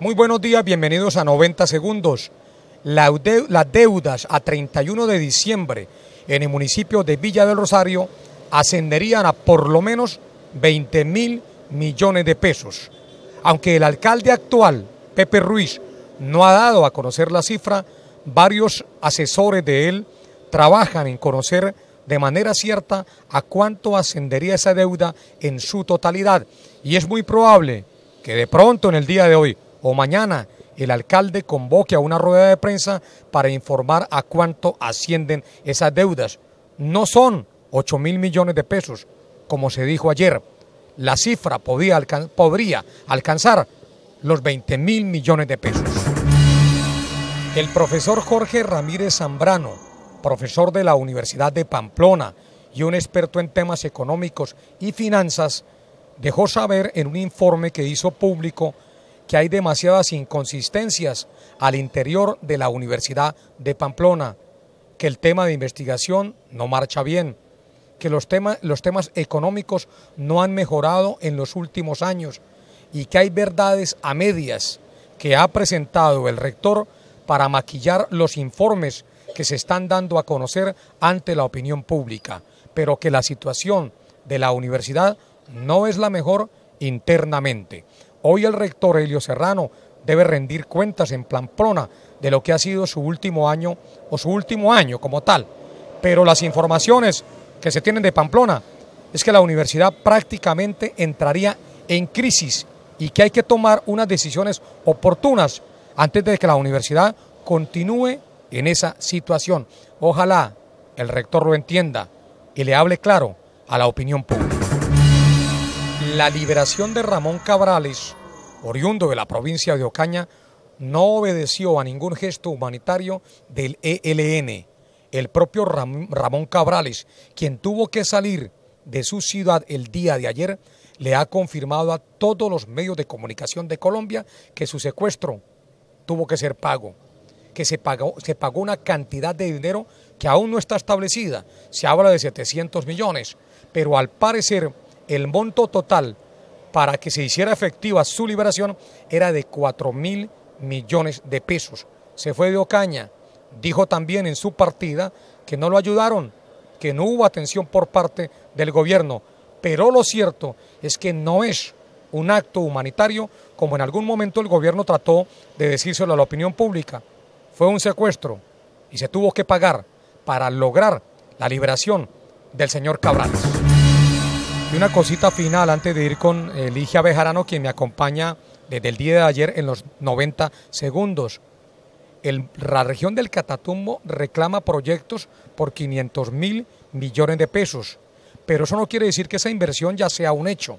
Muy buenos días, bienvenidos a 90 segundos. las deudas a 31 de diciembre en el municipio de Villa del Rosario ascenderían a por lo menos 20 mil millones de pesos. Aunque el alcalde actual, Pepe Ruiz, no ha dado a conocer la cifra, varios asesores de él trabajan en conocer de manera cierta a cuánto ascendería esa deuda en su totalidad. Y es muy probable que de pronto en el día de hoy o mañana el alcalde convoque a una rueda de prensa para informar a cuánto ascienden esas deudas. No son 8 mil millones de pesos, como se dijo ayer. La cifra podría alcanzar los 20 mil millones de pesos. El profesor Jorge Ramírez Zambrano, profesor de la Universidad de Pamplona y un experto en temas económicos y finanzas, dejó saber en un informe que hizo público que hay demasiadas inconsistencias al interior de la Universidad de Pamplona, que el tema de investigación no marcha bien, que los, temas, los temas económicos no han mejorado en los últimos años y que hay verdades a medias que ha presentado el rector para maquillar los informes que se están dando a conocer ante la opinión pública, pero que la situación de la universidad no es la mejor internamente. Hoy el rector Helio Serrano debe rendir cuentas en Pamplona de lo que ha sido su último año o su último año como tal. Pero las informaciones que se tienen de Pamplona es que la universidad prácticamente entraría en crisis y que hay que tomar unas decisiones oportunas antes de que la universidad continúe en esa situación. Ojalá el rector lo entienda y le hable claro a la opinión pública la liberación de Ramón Cabrales, oriundo de la provincia de Ocaña, no obedeció a ningún gesto humanitario del ELN. El propio Ramón Cabrales, quien tuvo que salir de su ciudad el día de ayer, le ha confirmado a todos los medios de comunicación de Colombia que su secuestro tuvo que ser pago, que se pagó una cantidad de dinero que aún no está establecida. Se habla de 700 millones, pero al parecer el monto total para que se hiciera efectiva su liberación era de 4 mil millones de pesos. Se fue de Ocaña. Dijo también en su partida que no lo ayudaron, que no hubo atención por parte del gobierno. Pero lo cierto es que no es un acto humanitario como en algún momento el gobierno trató de decírselo a la opinión pública. Fue un secuestro y se tuvo que pagar para lograr la liberación del señor Cabral. Y una cosita final antes de ir con eh, Ligia Bejarano, quien me acompaña desde el día de ayer en los 90 segundos. la región del Catatumbo reclama proyectos por 500 mil millones de pesos, pero eso no quiere decir que esa inversión ya sea un hecho.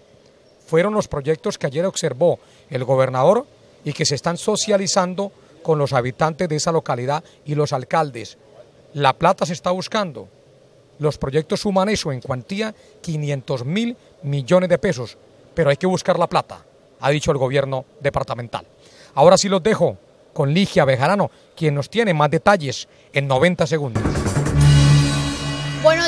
Fueron los proyectos que ayer observó el gobernador y que se están socializando con los habitantes de esa localidad y los alcaldes. La plata se está buscando, los proyectos suman eso en cuantía 500 mil millones de pesos, pero hay que buscar la plata, ha dicho el gobierno departamental. Ahora sí los dejo con Ligia Bejarano, quien nos tiene más detalles en 90 segundos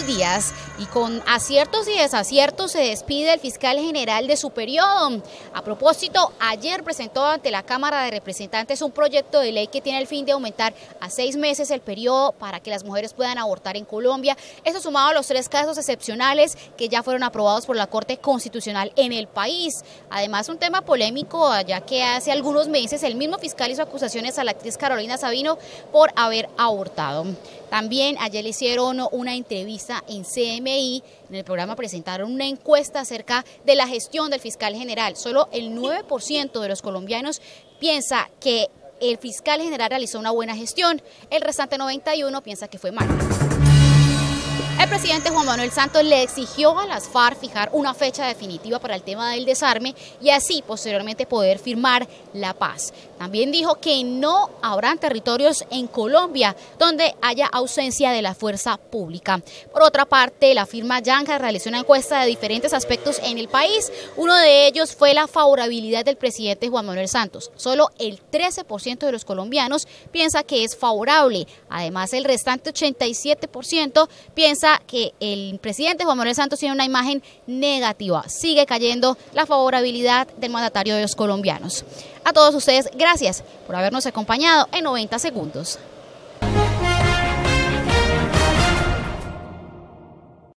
días. Y con aciertos y desaciertos se despide el fiscal general de su periodo. A propósito, ayer presentó ante la Cámara de Representantes un proyecto de ley que tiene el fin de aumentar a seis meses el periodo para que las mujeres puedan abortar en Colombia. Esto sumado a los tres casos excepcionales que ya fueron aprobados por la Corte Constitucional en el país. Además, un tema polémico, ya que hace algunos meses el mismo fiscal hizo acusaciones a la actriz Carolina Sabino por haber abortado. También ayer le hicieron una entrevista en CMI, en el programa presentaron una encuesta acerca de la gestión del fiscal general. Solo el 9% de los colombianos piensa que el fiscal general realizó una buena gestión, el restante 91 piensa que fue malo. El presidente Juan Manuel Santos le exigió a las FARC fijar una fecha definitiva para el tema del desarme y así posteriormente poder firmar la paz. También dijo que no habrán territorios en Colombia donde haya ausencia de la fuerza pública. Por otra parte, la firma Yanga realizó una encuesta de diferentes aspectos en el país. Uno de ellos fue la favorabilidad del presidente Juan Manuel Santos. Solo el 13% de los colombianos piensa que es favorable. Además, el restante 87% piensa que el presidente Juan Manuel Santos tiene una imagen negativa. Sigue cayendo la favorabilidad del mandatario de los colombianos. A todos ustedes, gracias por habernos acompañado en 90 segundos.